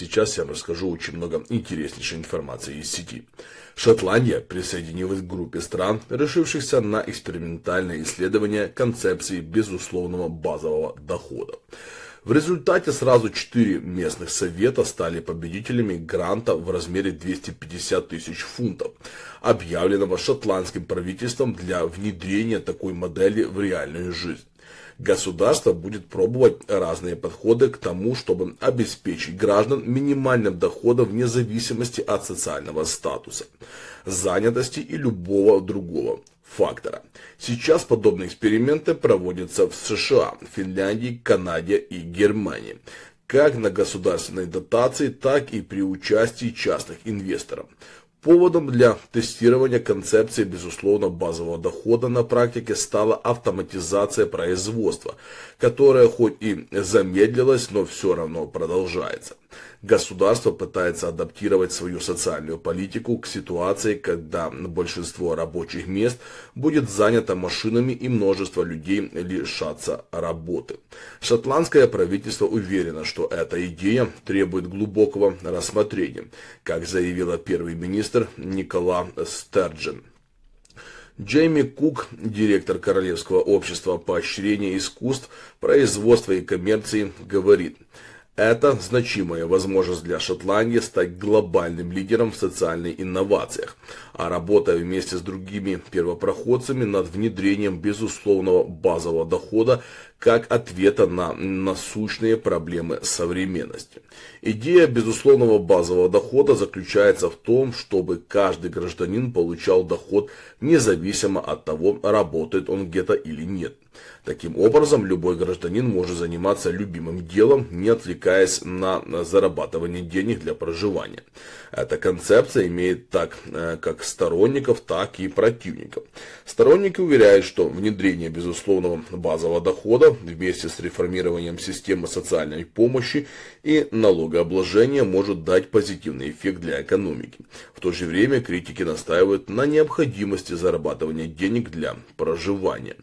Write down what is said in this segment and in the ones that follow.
сейчас я вам расскажу очень много интереснейшей информации из сети. Шотландия присоединилась к группе стран, решившихся на экспериментальное исследование концепции безусловного базового дохода. В результате сразу четыре местных совета стали победителями гранта в размере 250 тысяч фунтов, объявленного шотландским правительством для внедрения такой модели в реальную жизнь. Государство будет пробовать разные подходы к тому, чтобы обеспечить граждан минимальным доходом вне зависимости от социального статуса, занятости и любого другого фактора. Сейчас подобные эксперименты проводятся в США, Финляндии, Канаде и Германии как на государственной дотации, так и при участии частных инвесторов. Поводом для тестирования концепции, безусловно, базового дохода на практике стала автоматизация производства, которая хоть и замедлилась, но все равно продолжается. Государство пытается адаптировать свою социальную политику к ситуации, когда большинство рабочих мест будет занято машинами и множество людей лишатся работы. Шотландское правительство уверено, что эта идея требует глубокого рассмотрения, как заявила первый министр Никола Стерджин. Джейми Кук, директор Королевского общества поощрения искусств, производства и коммерции, говорит – это значимая возможность для Шотландии стать глобальным лидером в социальных инновациях, а работая вместе с другими первопроходцами над внедрением безусловного базового дохода как ответа на насущные проблемы современности. Идея безусловного базового дохода заключается в том, чтобы каждый гражданин получал доход независимо от того, работает он где-то или нет. Таким образом, любой гражданин может заниматься любимым делом, не отвлекаясь на зарабатывание денег для проживания. Эта концепция имеет так э, как сторонников, так и противников. Сторонники уверяют, что внедрение безусловного базового дохода вместе с реформированием системы социальной помощи и налогообложения может дать позитивный эффект для экономики. В то же время критики настаивают на необходимости зарабатывания денег для проживания.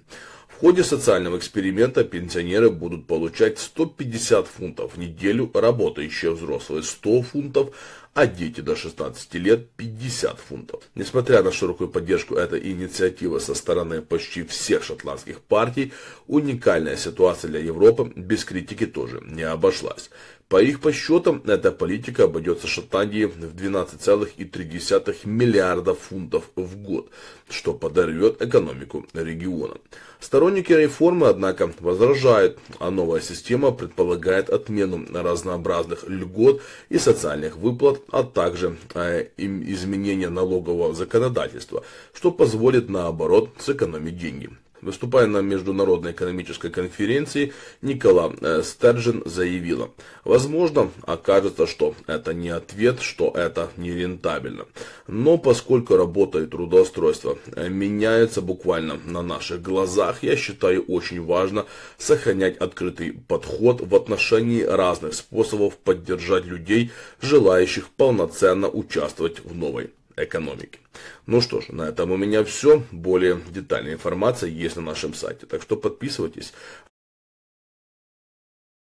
В ходе социального эксперимента пенсионеры будут получать 150 фунтов в неделю, работающие взрослые 100 фунтов, а дети до 16 лет 50 фунтов. Несмотря на широкую поддержку этой инициативы со стороны почти всех шотландских партий, уникальная ситуация для Европы без критики тоже не обошлась. По их подсчетам, эта политика обойдется Шотландии в 12,3 миллиарда фунтов в год, что подорвет экономику региона. Сторонники реформы, однако, возражают, а новая система предполагает отмену разнообразных льгот и социальных выплат, а также э, изменение налогового законодательства, что позволит наоборот сэкономить деньги. Выступая на Международной экономической конференции, Никола э, Стерджин заявила, возможно, окажется, что это не ответ, что это не рентабельно. Но поскольку работа и трудоустройство э, меняются буквально на наших глазах, я считаю очень важно сохранять открытый подход в отношении разных способов поддержать людей, желающих полноценно участвовать в новой экономики. Ну что ж, на этом у меня все. Более детальная информация есть на нашем сайте. Так что подписывайтесь,